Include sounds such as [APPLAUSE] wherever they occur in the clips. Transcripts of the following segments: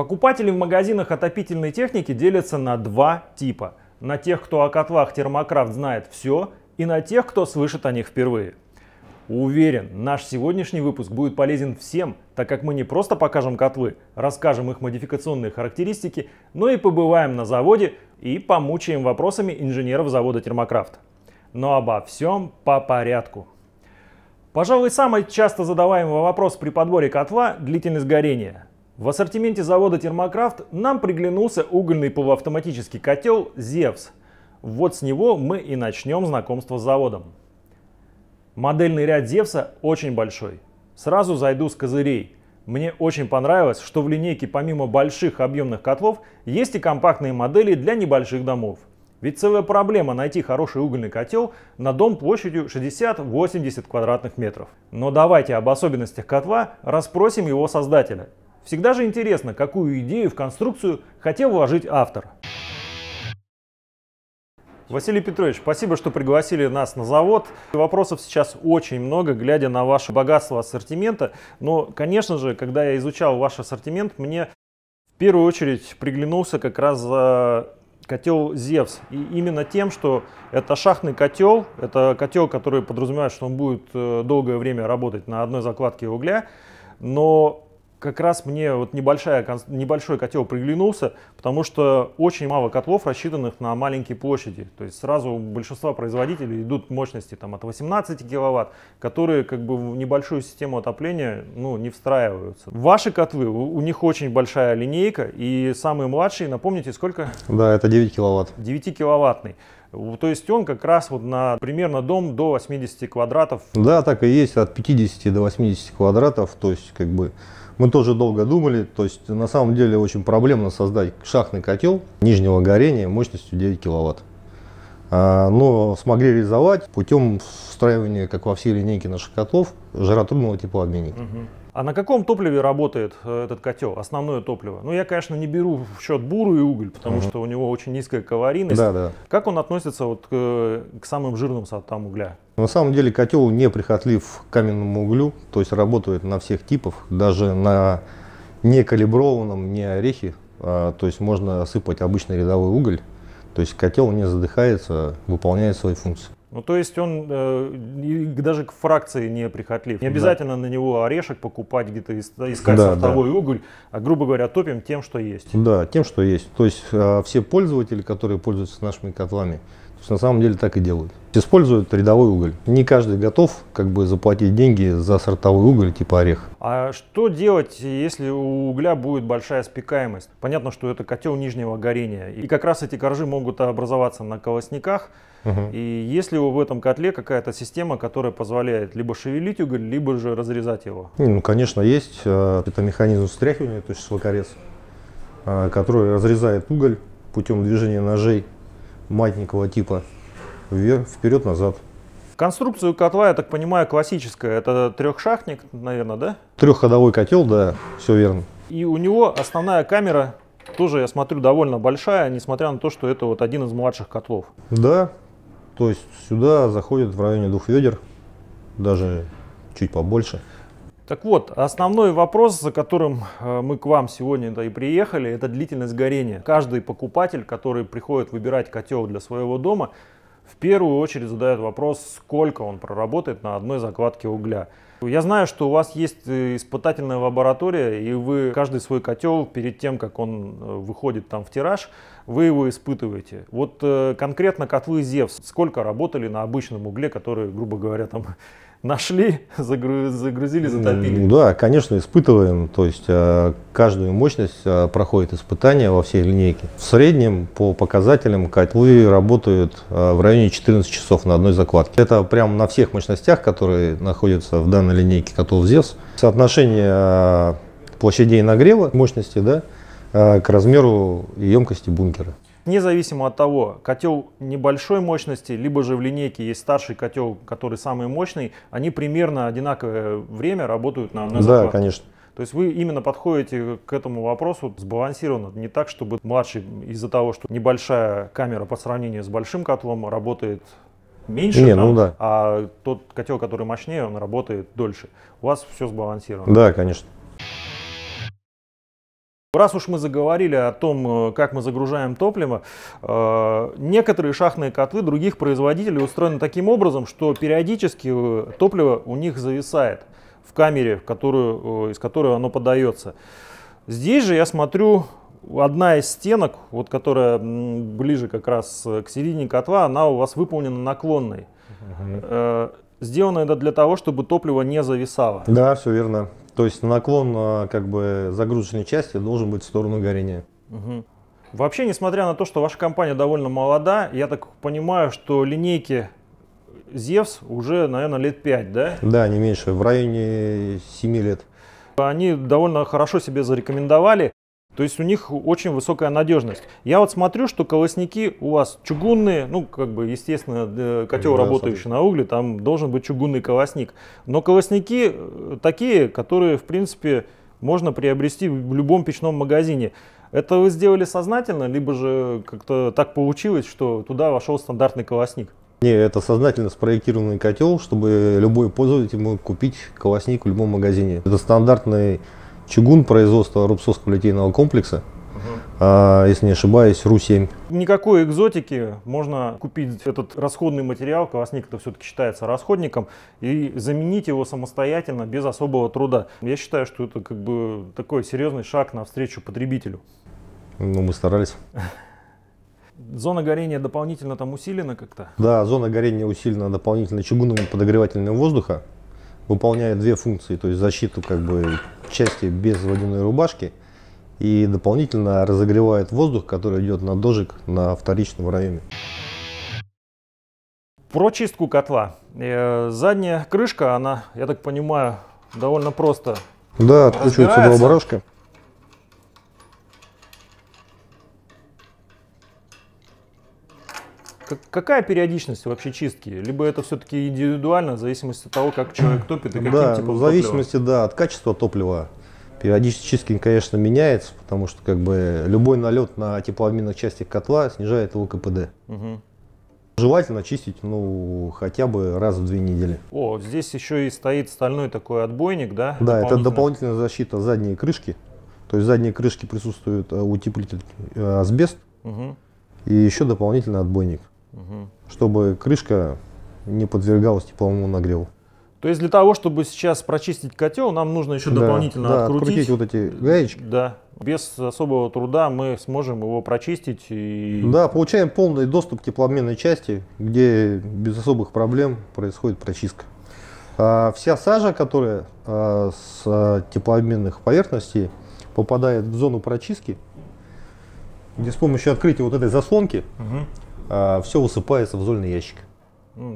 Покупатели в магазинах отопительной техники делятся на два типа. На тех, кто о котлах термокрафт знает все, и на тех, кто слышит о них впервые. Уверен, наш сегодняшний выпуск будет полезен всем, так как мы не просто покажем котлы, расскажем их модификационные характеристики, но и побываем на заводе и помучаем вопросами инженеров завода термокрафт. Но обо всем по порядку. Пожалуй, самый часто задаваемый вопрос при подборе котла – длительность горения. В ассортименте завода «Термокрафт» нам приглянулся угольный полуавтоматический котел «Зевс». Вот с него мы и начнем знакомство с заводом. Модельный ряд «Зевса» очень большой. Сразу зайду с козырей. Мне очень понравилось, что в линейке помимо больших объемных котлов есть и компактные модели для небольших домов. Ведь целая проблема найти хороший угольный котел на дом площадью 60-80 квадратных метров. Но давайте об особенностях котла расспросим его создателя. Всегда же интересно, какую идею в конструкцию хотел вложить автор. Василий Петрович, спасибо, что пригласили нас на завод. Вопросов сейчас очень много, глядя на ваше богатство ассортимента. Но, конечно же, когда я изучал ваш ассортимент, мне в первую очередь приглянулся как раз котел Зевс. И именно тем, что это шахтный котел, это котел, который подразумевает, что он будет э, долгое время работать на одной закладке угля, но как раз мне вот небольшая, небольшой котел приглянулся, потому что очень мало котлов, рассчитанных на маленькие площади. То есть сразу большинство производителей идут мощности там, от 18 киловатт, которые как бы в небольшую систему отопления ну, не встраиваются. Ваши котлы, у, у них очень большая линейка, и самые младшие, напомните, сколько? Да, это 9 киловатт. 9 киловаттный. Э, то есть он как раз вот на примерно дом до 80 квадратов. Да, так и есть, от 50 до 80 квадратов. То есть как бы мы тоже долго думали. То есть на самом деле очень проблемно создать шахтный котел нижнего горения мощностью 9 киловатт. А, но смогли реализовать путем встраивания, как во все линейки наших котлов, жиротурного теплообменника. Типа угу. А на каком топливе работает э, этот котел, основное топливо? Ну, я, конечно, не беру в счет буру и уголь, потому угу. что у него очень низкая калорийность. Да, да. Как он относится вот к, к самым жирным сортам угля? На самом деле котел не прихотлив к каменному углю, то есть работает на всех типов, даже на некалиброванном, не орехи. А, то есть можно сыпать обычный рядовой уголь, то есть котел не задыхается, выполняет свои функции. Ну, то есть он э, даже к фракции не прихотлив. Не обязательно да. на него орешек покупать где-то, искать да, сортовой да. уголь, а, грубо говоря, топим тем, что есть. Да, тем, что есть. То есть э, все пользователи, которые пользуются нашими котлами, есть, на самом деле так и делают. Используют рядовой уголь. Не каждый готов как бы заплатить деньги за сортовой уголь типа орех. А что делать, если у угля будет большая спекаемость? Понятно, что это котел нижнего горения. И как раз эти коржи могут образоваться на колосниках. Угу. И если в этом котле какая-то система, которая позволяет либо шевелить уголь, либо же разрезать его? Ну, конечно, есть. Э, это механизм встряхивания, то есть шлакорез, э, который разрезает уголь путем движения ножей матникового типа, вперед-назад. Конструкцию котла, я так понимаю, классическая. Это трехшахтник, наверное, да? Трехходовой котел, да, все верно. И у него основная камера тоже, я смотрю, довольно большая, несмотря на то, что это вот один из младших котлов. Да, то есть сюда заходит в районе двух ведер, даже чуть побольше. Так вот, основной вопрос, за которым э, мы к вам сегодня да, и приехали, это длительность горения. Каждый покупатель, который приходит выбирать котел для своего дома, в первую очередь задает вопрос, сколько он проработает на одной закладке угля. Я знаю, что у вас есть э, испытательная лаборатория, и вы каждый свой котел, перед тем, как он э, выходит там в тираж, вы его испытываете. Вот конкретно котлы Зевс, сколько работали на обычном угле, который, грубо говоря, там нашли, [LAUGHS] загрузили, затопили. Ну да, конечно, испытываем. То есть а, каждую мощность а, проходит испытания во всей линейке. В среднем по показателям котлы работают а, в районе 14 часов на одной закладке. Это прямо на всех мощностях, которые находятся в данной линейке котлов ЗЕС. Соотношение площадей нагрева, мощности, да, к размеру емкости бункера. Независимо от того, котел небольшой мощности, либо же в линейке есть старший котел, который самый мощный, они примерно одинаковое время работают на одной Да, конечно. То есть вы именно подходите к этому вопросу сбалансированно, не так, чтобы младший из-за того, что небольшая камера по сравнению с большим котлом работает меньше, не, там, ну да. а тот котел, который мощнее, он работает дольше. У вас все сбалансировано. Да, конечно. Раз уж мы заговорили о том, э, как мы загружаем топливо, э, некоторые шахтные котлы других производителей устроены таким образом, что периодически э, топливо у них зависает в камере, в которую, из которой оно подается. Здесь же я смотрю, одна из стенок, вот которая ближе как раз к середине котла, она у вас выполнена наклонной. Сделано это для того, чтобы топливо не зависало. Да, все верно. То есть наклон а, как бы загрузочной части должен быть в сторону горения. Угу. Вообще, несмотря на то, что ваша компания довольно молода, я так понимаю, что линейки Зевс уже, наверное, лет 5, да? Да, не меньше, в районе 7 лет. Они довольно хорошо себе зарекомендовали. То есть у них очень высокая надежность. Я вот смотрю, что колосники у вас чугунные, ну, как бы, естественно, э, котел, да, работающий смотри. на угле, там должен быть чугунный колосник. Но колосники э, такие, которые, в принципе, можно приобрести в любом печном магазине. Это вы сделали сознательно, либо же как-то так получилось, что туда вошел стандартный колосник? Не, это сознательно спроектированный котел, чтобы любой пользователь мог купить колосник в любом магазине. Это стандартный чугун производства Рубцовского литейного комплекса, а, если не ошибаюсь, Ру-7. Никакой экзотики. Можно купить этот расходный материал, колосник это все-таки считается расходником, и заменить его самостоятельно, без особого труда. Я считаю, что это как бы такой серьезный шаг навстречу потребителю. Ну, мы старались. Зона горения дополнительно там усилена как-то? Да, зона горения усилена дополнительно чугунным подогревателем воздуха выполняет две функции, то есть защиту как бы части без водяной рубашки и дополнительно разогревает воздух, который идет на дожик на вторичном районе. Про чистку котла. Э, задняя крышка, она, я так понимаю, довольно просто Да, откручивается два барашка. какая периодичность вообще чистки? Либо это все-таки индивидуально, в зависимости от того, как человек топит и каким да, типом в зависимости, топлива? да, от качества топлива. Периодичность чистки, конечно, меняется, потому что как бы любой налет на теплообменных части котла снижает его КПД. Угу. Желательно чистить, ну, хотя бы раз в две недели. О, здесь еще и стоит стальной такой отбойник, да? Да, это дополнительная защита задней крышки. То есть задние крышки присутствуют э, утеплитель э, асбест угу. и еще дополнительный отбойник чтобы крышка не подвергалась тепловому нагреву. То есть для того, чтобы сейчас прочистить котел, нам нужно еще дополнительно да, открутить, открутить вот эти гаечки. Да. Без особого труда мы сможем его прочистить. И... Да, получаем полный доступ к теплообменной части, где без особых проблем происходит прочистка. А вся сажа, которая а, с теплообменных поверхностей попадает в зону прочистки, где с помощью открытия вот этой заслонки угу а, все усыпается в зольный ящик.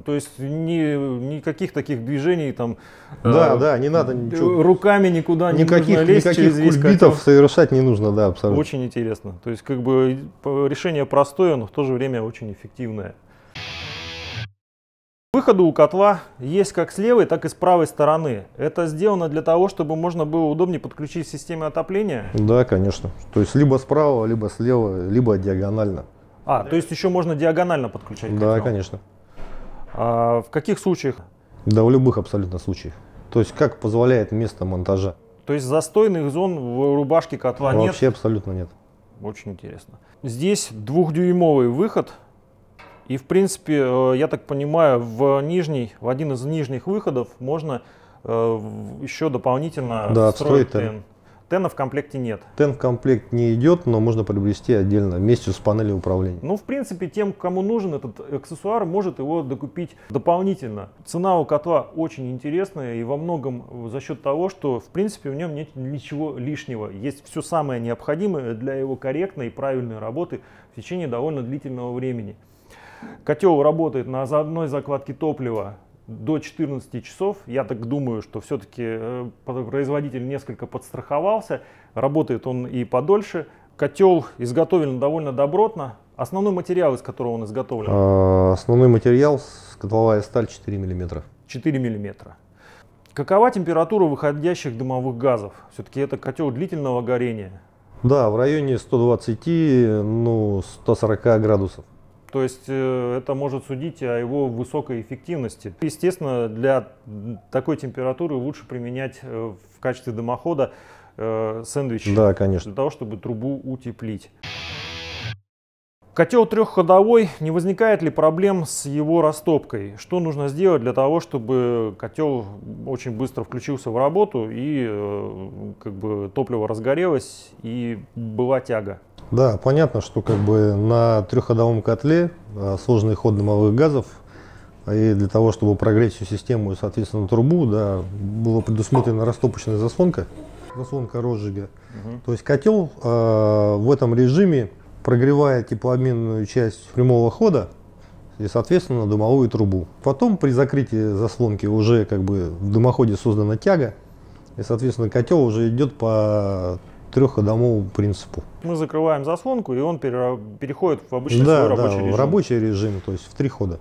То есть ни, никаких таких движений там. Э, да, э, да, не надо э, ничего. Руками никуда никаких, не нужно лезть никаких через весь совершать не нужно, да, абсолютно. Очень интересно. То есть как бы решение простое, но в то же время очень эффективное. Выходы у котла есть как с левой, так и с правой стороны. Это сделано для того, чтобы можно было удобнее подключить системе отопления? Да, конечно. То есть либо справа, либо слева, либо диагонально. А, то есть еще можно диагонально подключать? Да, конечно. А в каких случаях? Да в любых абсолютно случаях. То есть как позволяет место монтажа. То есть застойных зон в рубашке котла Вообще нет? Вообще абсолютно нет. Очень интересно. Здесь двухдюймовый выход. И в принципе, э, я так понимаю, в нижний, в один из нижних выходов можно э, еще дополнительно да, встроить ТН. Тена в комплекте нет. Тен в комплект не идет, но можно приобрести отдельно вместе с панелью управления. Ну, в принципе, тем, кому нужен этот аксессуар, может его докупить дополнительно. Цена у котла очень интересная и во многом за счет того, что в принципе в нем нет ничего лишнего. Есть все самое необходимое для его корректной и правильной работы в течение довольно длительного времени. Котел работает на одной закладке топлива до 14 часов. Я так думаю, что все-таки э, производитель несколько подстраховался. Работает он и подольше. Котел изготовлен довольно добротно. Основной материал, из которого он изготовлен? А, основной материал – котловая сталь 4 мм. 4 мм. Какова температура выходящих дымовых газов? Все-таки это котел длительного горения. Да, в районе 120, ну, 140 градусов. То есть э, это может судить о его высокой эффективности. Естественно, для такой температуры лучше применять э, в качестве дымохода э, сэндвич. Да, конечно. Для того, чтобы трубу утеплить. Котел трехходовой, не возникает ли проблем с его растопкой? Что нужно сделать для того, чтобы котел очень быстро включился в работу и как бы топливо разгорелось и была тяга? Да, понятно, что как бы на трехходовом котле э, сложный ход дымовых газов э, и для того, чтобы прогреть всю систему и, соответственно, трубу, да, была предусмотрена растопочная заслонка, заслонка розжига. Угу. То есть котел э, в этом режиме прогревает теплообменную часть прямого хода и, соответственно, дымовую трубу. Потом при закрытии заслонки уже как бы в дымоходе создана тяга, и, соответственно, котел уже идет по трехходовому принципу. Мы закрываем заслонку, и он пере... переходит в обычный да, свой да, рабочий режим. рабочий режим, то есть в три хода.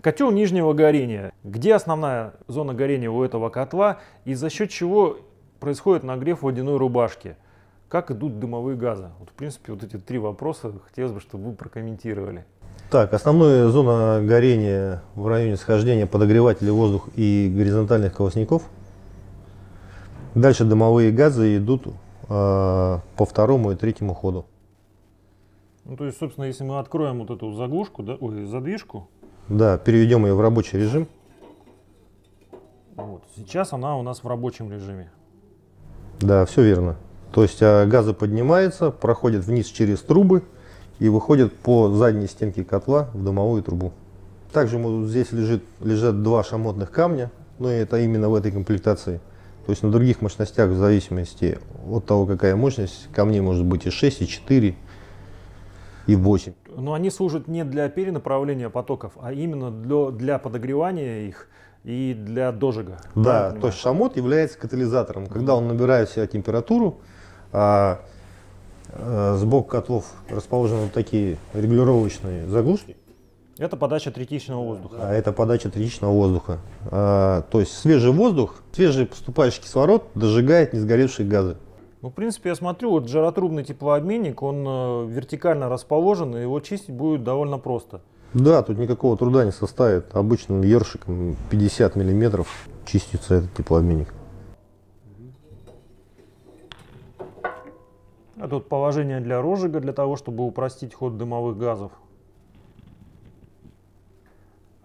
Котел нижнего горения. Где основная зона горения у этого котла и за счет чего происходит нагрев водяной рубашки? Как идут дымовые газы? Вот, в принципе, вот эти три вопроса хотелось бы, чтобы вы прокомментировали. Так, основная зона горения в районе схождения подогревателя воздух и горизонтальных колосников – Дальше дымовые газы идут э, по второму и третьему ходу. Ну, то есть, собственно, если мы откроем вот эту заглушку, да, ой, задвижку. Да, переведем ее в рабочий режим. Вот. Сейчас она у нас в рабочем режиме. Да, все верно. То есть а газы поднимаются, проходят вниз через трубы и выходят по задней стенке котла в дымовую трубу. Также вот здесь лежит, лежат два шамотных камня, но ну, это именно в этой комплектации – то есть на других мощностях, в зависимости от того, какая мощность, камней может быть и 6, и 4, и 8. Но они служат не для перенаправления потоков, а именно для, для подогревания их и для дожига. Да, то есть шамот является катализатором. Когда он набирает себя температуру, а, а, сбоку котлов расположены вот такие регулировочные заглушки, это подача третичного воздуха. А это подача третичного воздуха. А, то есть свежий воздух, свежий поступающий кислород дожигает несгоревшие газы. Ну, в принципе, я смотрю, вот жаротрубный теплообменник, он э, вертикально расположен, и его чистить будет довольно просто. Да, тут никакого труда не составит. Обычным ершиком 50 миллиметров чистится этот теплообменник. А тут положение для розжига, для того, чтобы упростить ход дымовых газов.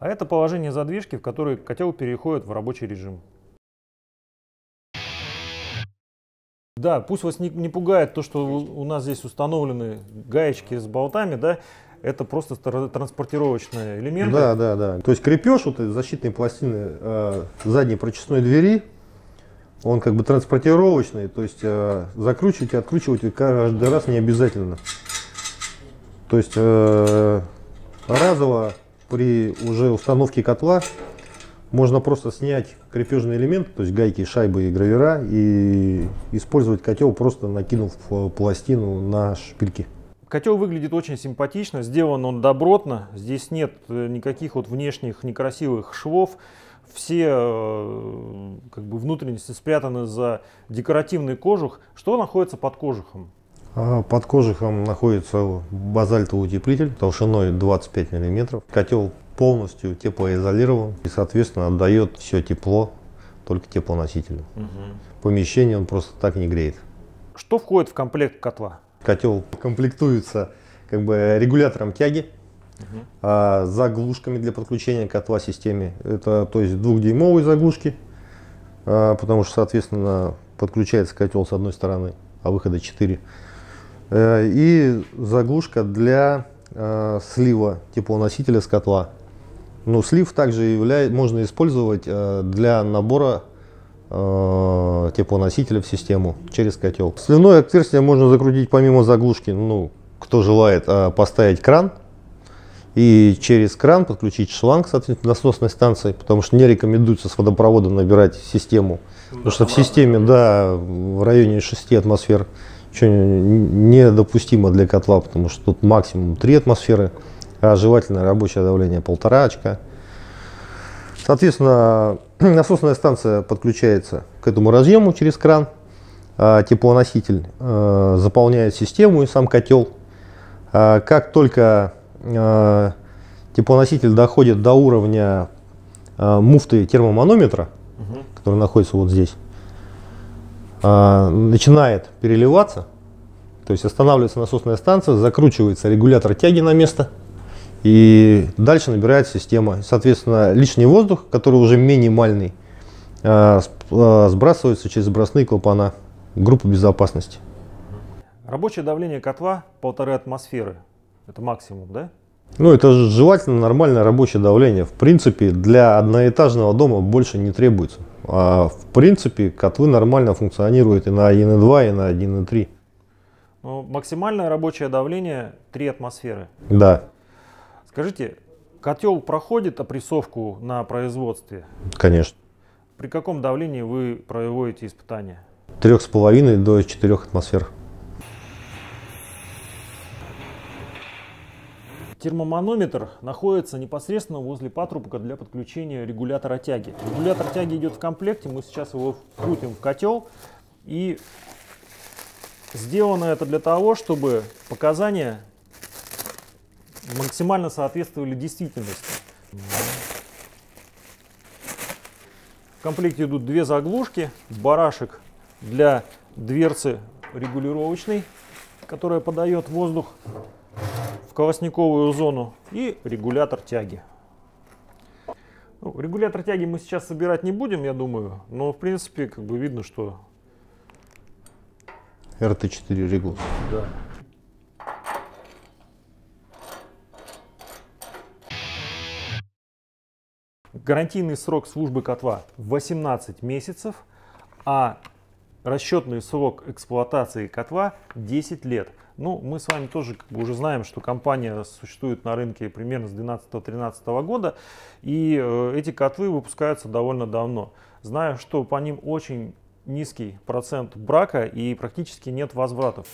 А это положение задвижки, в которой котел переходит в рабочий режим. Да, пусть вас не, не пугает то, что у, у нас здесь установлены гаечки с болтами, да, это просто транспортировочные элементы. Да, да, да. То есть крепеж вот защитной пластины э, задней прочистной двери, он как бы транспортировочный, то есть э, закручивать и откручивать каждый раз не обязательно. То есть э, разово при уже установке котла можно просто снять крепежный элемент, то есть гайки, шайбы и гравера, и использовать котел, просто накинув э, пластину на шпильки. Котел выглядит очень симпатично, сделан он добротно, здесь нет э, никаких вот внешних некрасивых швов, все э, как бы внутренности спрятаны за декоративный кожух. Что находится под кожухом? А под кожухом находится базальтовый утеплитель толщиной 25 мм. Котел полностью теплоизолирован и, соответственно, отдает все тепло только теплоносителю. Угу. Помещение он просто так не греет. Что входит в комплект котла? Котел комплектуется как бы регулятором тяги, угу. заглушками для подключения котла системе. Это то есть двухдюймовые заглушки, а, потому что, соответственно, подключается котел с одной стороны, а выхода 4 Э, и заглушка для э, слива теплоносителя типа с котла. Ну, слив также являет, можно использовать э, для набора теплоносителя типа в систему через котел. Сливное отверстие можно закрутить помимо заглушки, ну, кто желает, поставить кран и через кран подключить шланг, соответственно, насосной станции, потому что не рекомендуется с водопровода набирать систему, потому что в системе, да, в районе 6 атмосфер что недопустимо для котла, потому что тут максимум 3 атмосферы, а желательно рабочее давление полтора очка. Соответственно, [CLEARS THROAT] насосная станция подключается к этому разъему через кран, а, теплоноситель э, заполняет систему и сам котел. А, как только э, теплоноситель доходит до уровня э, муфты термоманометра, который находится вот здесь, а, начинает переливаться, то есть останавливается насосная станция, закручивается регулятор тяги на место, и дальше набирает система. Соответственно, лишний воздух, который уже минимальный, а, а, сбрасывается через сбросные клапана группы безопасности. Рабочее давление котла полторы атмосферы. Это максимум, да? Ну, это желательно нормальное рабочее давление. В принципе, для одноэтажного дома больше не требуется. А в принципе, котлы нормально функционируют и на 1.2, и на 1.3. Ну, максимальное рабочее давление 3 атмосферы. Да. Скажите, котел проходит опрессовку на производстве? Конечно. При каком давлении вы проводите испытания? 3,5 до 4 атмосфер. Термоманометр находится непосредственно возле патрубка для подключения регулятора тяги. Регулятор тяги идет в комплекте, мы сейчас его вкрутим в котел. И сделано это для того, чтобы показания максимально соответствовали действительности. В комплекте идут две заглушки, барашек для дверцы регулировочной, которая подает воздух в колосниковую зону и регулятор тяги. Ну, регулятор тяги мы сейчас собирать не будем, я думаю, но в принципе как бы видно, что... RT4 регулс. Да. Гарантийный срок службы котла 18 месяцев, а Расчетный срок эксплуатации котла 10 лет. Ну, мы с вами тоже как бы уже знаем, что компания существует на рынке примерно с 2012-2013 года, и э, эти котлы выпускаются довольно давно. Знаю, что по ним очень низкий процент брака и практически нет возвратов.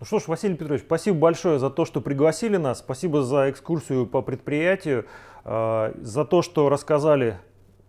Ну что ж, Василий Петрович, спасибо большое за то, что пригласили нас, спасибо за экскурсию по предприятию, э, за то, что рассказали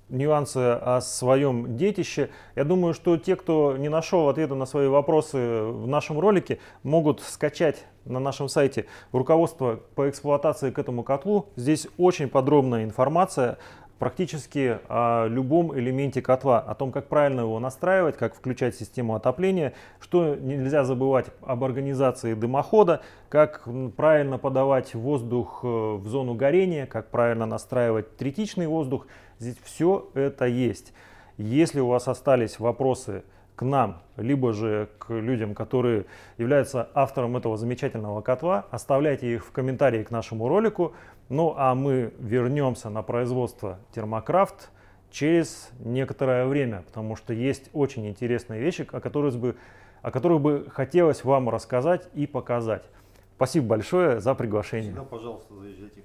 нюансы о своем детище. Я думаю, что те, кто не нашел ответа на свои вопросы в нашем ролике, могут скачать на нашем сайте руководство по эксплуатации к этому котлу. Здесь очень подробная информация практически о а, любом элементе котла, о том, как правильно его настраивать, как включать систему отопления, что нельзя забывать об организации дымохода, как правильно подавать воздух э, в зону горения, как правильно настраивать третичный воздух. Здесь все это есть. Если у вас остались вопросы к нам, либо же к людям, которые являются автором этого замечательного котла, оставляйте их в комментарии к нашему ролику. Ну а мы вернемся на производство термокрафт через некоторое время, потому что есть очень интересные вещи, о которых бы, о которых бы хотелось вам рассказать и показать. Спасибо большое за приглашение. Всегда, пожалуйста, заезжайте.